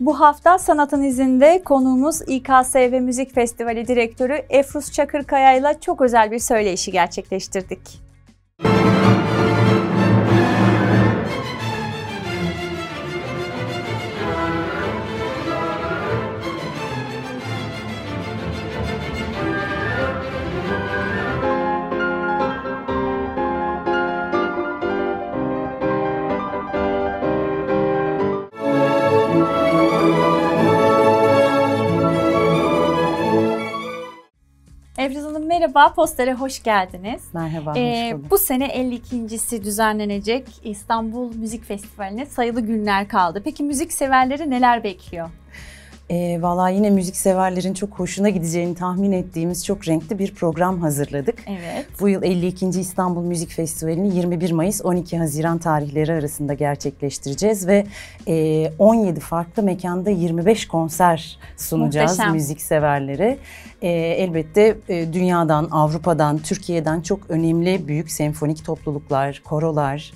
Bu hafta Sanatın İzinde konuğumuz İKSV Müzik Festivali Direktörü Efruz Çakırkaya ile çok özel bir söyleşi gerçekleştirdik. Evren Hanım merhaba, Poster'e hoş geldiniz. Merhaba, ee, hoş bulduk. Bu sene 52.si düzenlenecek İstanbul Müzik Festivali'ne sayılı günler kaldı. Peki müzik severleri neler bekliyor? E, ee, Valla yine müzik severlerin çok hoşuna gideceğini tahmin ettiğimiz çok renkli bir program hazırladık. Evet. Bu yıl 52. İstanbul Müzik Festivali'ni 21 Mayıs 12 Haziran tarihleri arasında gerçekleştireceğiz ve e, 17 farklı mekanda 25 konser sunacağız Muhteşem. severlere. E, elbette e, dünyadan, Avrupa'dan, Türkiye'den çok önemli büyük senfonik topluluklar, korolar,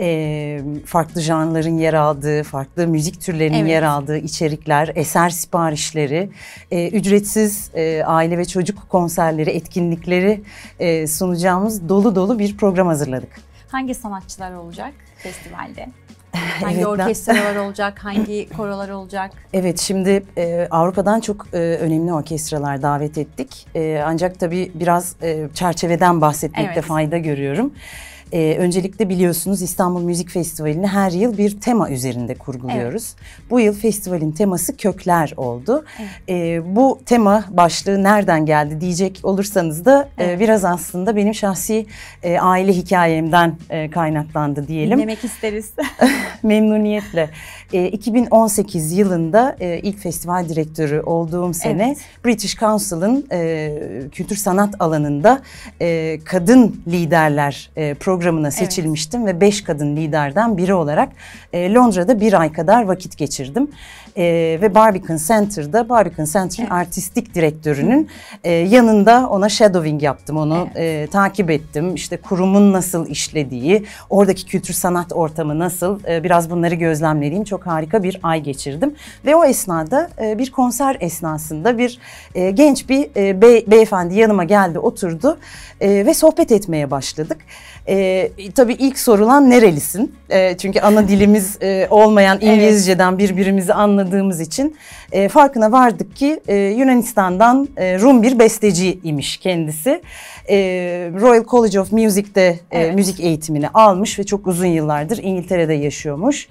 e, farklı janların yer aldığı, farklı müzik türlerinin evet. yer aldığı içerikler, eser siparişleri, e, ücretsiz e, aile ve çocuk konserleri, etkinlikleri e, sunacağımız dolu dolu bir program hazırladık. Hangi sanatçılar olacak festivalde? Hangi evet, orkestralar olacak, hangi korolar olacak? Evet, şimdi e, Avrupa'dan çok e, önemli orkestralar davet ettik. E, ancak tabii biraz e, çerçeveden bahsetmekte evet. fayda görüyorum. Evet. E, öncelikle biliyorsunuz İstanbul Müzik Festivali'ni her yıl bir tema üzerinde kurguluyoruz. Evet. Bu yıl festivalin teması kökler oldu. Evet. E, bu tema başlığı nereden geldi diyecek olursanız da e, evet. e, biraz aslında benim şahsi e, aile hikayemden e, kaynaklandı diyelim. Dinlemek isteriz. Memnuniyetle. E, 2018 yılında e, ilk festival direktörü olduğum sene evet. British Council'ın e, kültür sanat alanında e, kadın liderler e, programına seçilmiştim evet. ve beş kadın liderden biri olarak e, Londra'da bir ay kadar vakit geçirdim e, ve Barbican Center'da Barbican Center'ın evet. artistik direktörünün e, yanında ona shadowing yaptım. Onu evet. e, takip ettim. İşte kurumun nasıl işlediği, oradaki kültür sanat ortamı nasıl e, biraz bunları gözlemlediğim çok harika bir ay geçirdim. Ve o esnada e, bir konser esnasında bir e, genç bir e, bey, beyefendi yanıma geldi oturdu e, ve sohbet etmeye başladık. E, tabii ilk sorulan nerelisin? E, çünkü ana dilimiz e, olmayan İngilizceden evet. birbirimizi anladık yaşadığımız için e, farkına vardık ki e, Yunanistan'dan e, Rum bir besteciymiş kendisi. E, Royal College of Music'te e, evet. e, müzik eğitimini almış ve çok uzun yıllardır İngiltere'de yaşıyormuş.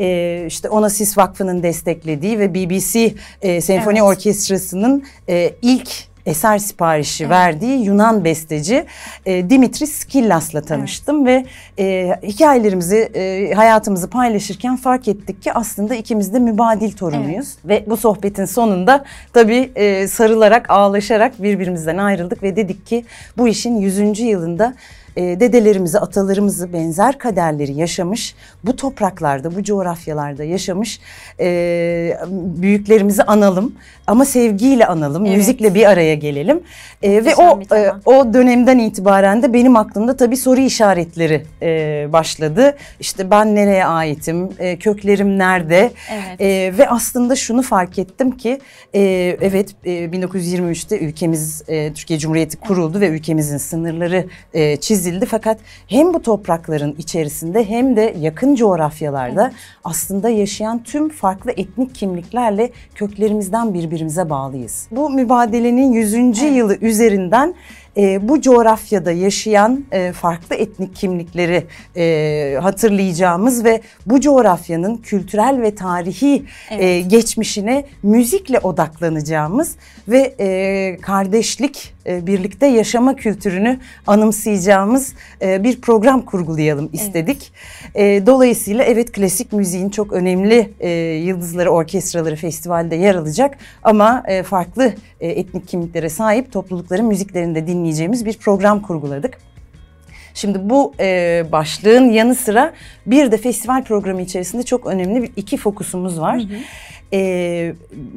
E, işte Onassis Vakfı'nın desteklediği ve BBC e, Senfoni evet. Orkestrası'nın e, ilk eser siparişi evet. verdiği Yunan besteci e, Dimitris Skillas'la tanıştım evet. ve e, hikayelerimizi, e, hayatımızı paylaşırken fark ettik ki aslında ikimiz de mübadil torunuyuz. Evet. Ve bu sohbetin sonunda tabii e, sarılarak, ağlaşarak birbirimizden ayrıldık ve dedik ki bu işin 100. yılında e, dedelerimizi, atalarımızı benzer kaderleri yaşamış, bu topraklarda, bu coğrafyalarda yaşamış e, büyüklerimizi analım ama sevgiyle analım, evet. müzikle bir araya gelelim. E, ve o e, o dönemden itibaren de benim aklımda tabii soru işaretleri e, başladı. İşte ben nereye aitim, e, köklerim nerede evet. e, ve aslında şunu fark ettim ki e, evet e, 1923'te ülkemiz e, Türkiye Cumhuriyeti kuruldu evet. ve ülkemizin sınırları e, çizildi dizildi fakat hem bu toprakların içerisinde hem de yakın coğrafyalarda evet. aslında yaşayan tüm farklı etnik kimliklerle köklerimizden birbirimize bağlıyız. Bu mübadelenin 100. Evet. yılı üzerinden e, bu coğrafyada yaşayan e, farklı etnik kimlikleri e, hatırlayacağımız ve bu coğrafyanın kültürel ve tarihi e, evet. e, geçmişine müzikle odaklanacağımız ve e, kardeşlik e, birlikte yaşama kültürünü anımsayacağımız e, bir program kurgulayalım istedik. Evet. Dolayısıyla evet klasik müziğin çok önemli e, yıldızları, orkestraları festivalde yer alacak ama farklı etnik kimliklere sahip toplulukların müziklerini de dinleyeceğimiz bir program kurguladık. Şimdi bu e, başlığın yanı sıra bir de festival programı içerisinde çok önemli bir iki fokusumuz var. Hı hı e,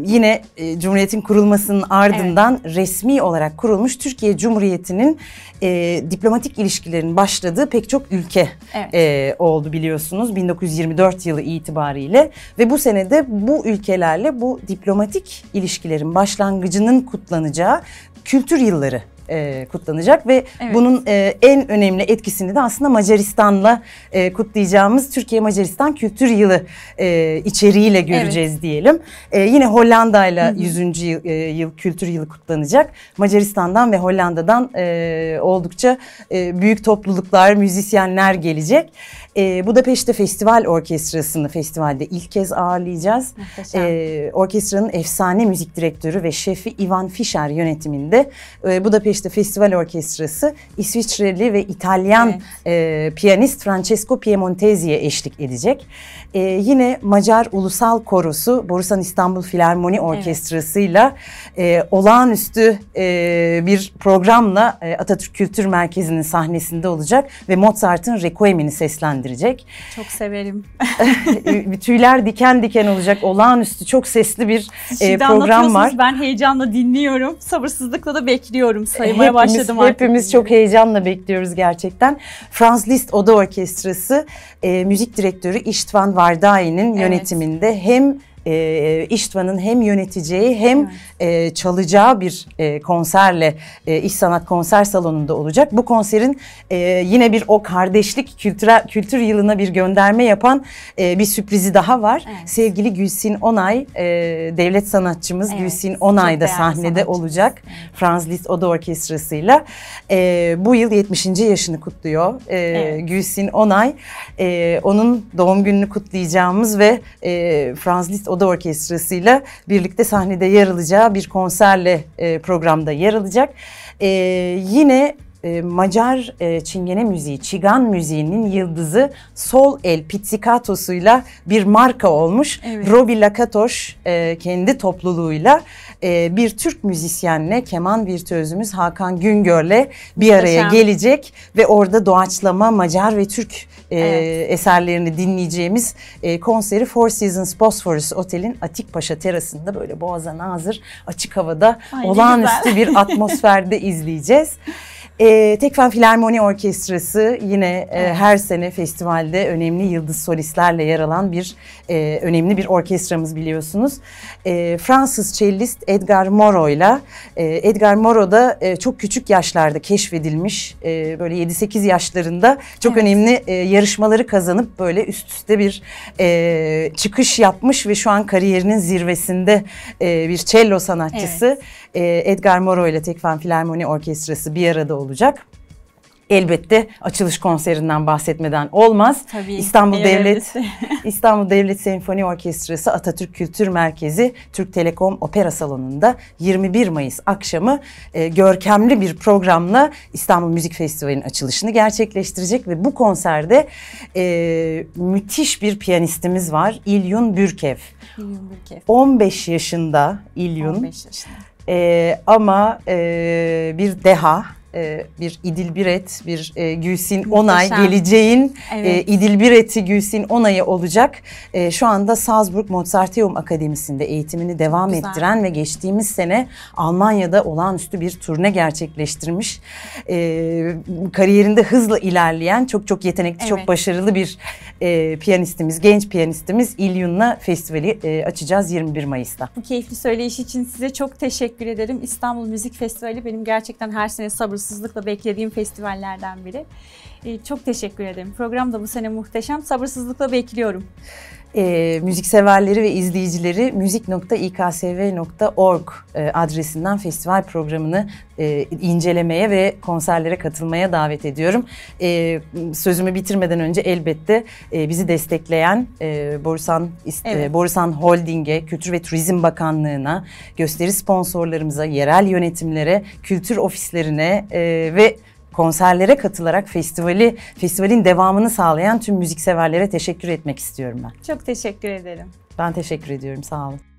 yine e, Cumhuriyet'in kurulmasının ardından evet. resmi olarak kurulmuş Türkiye Cumhuriyeti'nin e, diplomatik ilişkilerin başladığı pek çok ülke evet. e, oldu biliyorsunuz 1924 yılı itibariyle ve bu senede bu ülkelerle bu diplomatik ilişkilerin başlangıcının kutlanacağı kültür yılları e, kutlanacak ve evet. bunun e, en önemli etkisini de aslında Macaristan'la e, kutlayacağımız Türkiye Macaristan Kültür Yılı e, içeriğiyle göreceğiz evet. diyelim. E, yine Hollanda'yla 100. Yıl, e, yıl Kültür Yılı kutlanacak. Macaristan'dan ve Hollanda'dan e, oldukça e, büyük topluluklar, müzisyenler gelecek. E, Budapeşte Festival Orkestrası'nı festivalde ilk kez ağırlayacağız. E, orkestranın efsane müzik direktörü ve şefi Ivan Fischer yönetiminde e, Budapeşte işte festival orkestrası İsviçreli ve İtalyan evet. e, piyanist Francesco Piemontezi'ye eşlik edecek. E, yine Macar Ulusal Korosu Borusan İstanbul Filarmoni Orkestrası'yla evet. e, olağanüstü e, bir programla e, Atatürk Kültür Merkezi'nin sahnesinde olacak ve Mozart'ın Requiem'ini seslendirecek. Çok severim. E, tüyler diken diken olacak olağanüstü çok sesli bir e, program var. Ben heyecanla dinliyorum. Sabırsızlıkla da bekliyorum sayın saymaya hepimiz, başladım artık. Hepimiz çok heyecanla bekliyoruz gerçekten. Franz Liszt Oda Orkestrası e, müzik direktörü İştvan Vardayi'nin evet. yönetiminde hem e, İştvan'ın hem yöneteceği hem evet. e, çalacağı bir e, konserle e, İş Sanat Konser Salonu'nda olacak. Bu konserin e, yine bir o kardeşlik kültürel, kültür yılına bir gönderme yapan e, bir sürprizi daha var. Evet. Sevgili Gülsin Onay, e, devlet sanatçımız evet. Gülsin Onay da sahnede sanatçı. olacak. Evet. Franz Liszt Oda Orkestrası ile bu yıl 70. yaşını kutluyor e, evet. Gülsin Onay. E, onun doğum gününü kutlayacağımız ve e, Franz Liszt Oda Orkestrası ile birlikte sahnede yer alacağı bir konserle e, programda yer alacak. E, yine e, Macar e, çingene müziği, çigan müziğinin yıldızı sol el pizzicatosuyla bir marka olmuş. Evet. Robi Lakatoş e, kendi topluluğuyla bir Türk müzisyenle keman virtüözümüz Hakan Güngör'le bir araya gelecek ve orada doğaçlama Macar ve Türk evet. eserlerini dinleyeceğimiz konseri Four Seasons Bosphorus Otel'in Atikpaşa terasında böyle Boğaz'a nazır açık havada Aynı olağanüstü güzel. bir atmosferde izleyeceğiz. E, ee, Tekfen Filarmoni Orkestrası yine e, her sene festivalde önemli yıldız solistlerle yer alan bir e, önemli bir orkestramız biliyorsunuz. E, Fransız cellist Edgar Moro ile Edgar Moro da e, çok küçük yaşlarda keşfedilmiş e, böyle 7-8 yaşlarında çok evet. önemli e, yarışmaları kazanıp böyle üst üste bir e, çıkış yapmış ve şu an kariyerinin zirvesinde e, bir cello sanatçısı. Evet. E, Edgar Moro ile Tekfen Filarmoni Orkestrası bir arada olacak. Elbette açılış konserinden bahsetmeden olmaz. Tabii, İstanbul Devlet İstanbul Devlet Senfoni Orkestrası Atatürk Kültür Merkezi Türk Telekom Opera Salonu'nda 21 Mayıs akşamı e, görkemli bir programla İstanbul Müzik Festivali'nin açılışını gerçekleştirecek ve bu konserde e, müthiş bir piyanistimiz var. İlyun Bürkev. İlyun Bürkev. 15 yaşında İlyun. 15 yaşında. E, ama e, bir deha e, bir İdil Biret, bir e, Gülsin Muhteşem. Onay geleceğin e, evet. İdil Biret'i Gülsin Onay'ı olacak. E, şu anda Salzburg Mozarteum Akademisi'nde eğitimini devam Güzel. ettiren ve geçtiğimiz sene Almanya'da olağanüstü bir turne gerçekleştirmiş. kariyerinde hızla ilerleyen çok çok yetenekli, evet. çok başarılı bir e, piyanistimiz, genç piyanistimiz İlyun'la festivali e, açacağız 21 Mayıs'ta. Bu keyifli söyleyiş için size çok teşekkür ederim. İstanbul Müzik Festivali benim gerçekten her sene sabırsızlıkla beklediğim festivallerden biri. E, çok teşekkür ederim. Program da bu sene muhteşem. Sabırsızlıkla bekliyorum e, müzikseverleri ve izleyicileri müzik.iksv.org e, adresinden festival programını e, incelemeye ve konserlere katılmaya davet ediyorum. E, sözümü bitirmeden önce elbette e, bizi destekleyen e, Borusan e, evet. e, Borusan Holding'e, Kültür ve Turizm Bakanlığı'na, gösteri sponsorlarımıza, yerel yönetimlere, kültür ofislerine e, ve konserlere katılarak festivali festivalin devamını sağlayan tüm müzikseverlere teşekkür etmek istiyorum ben. Çok teşekkür ederim. Ben teşekkür ediyorum. Sağ olun.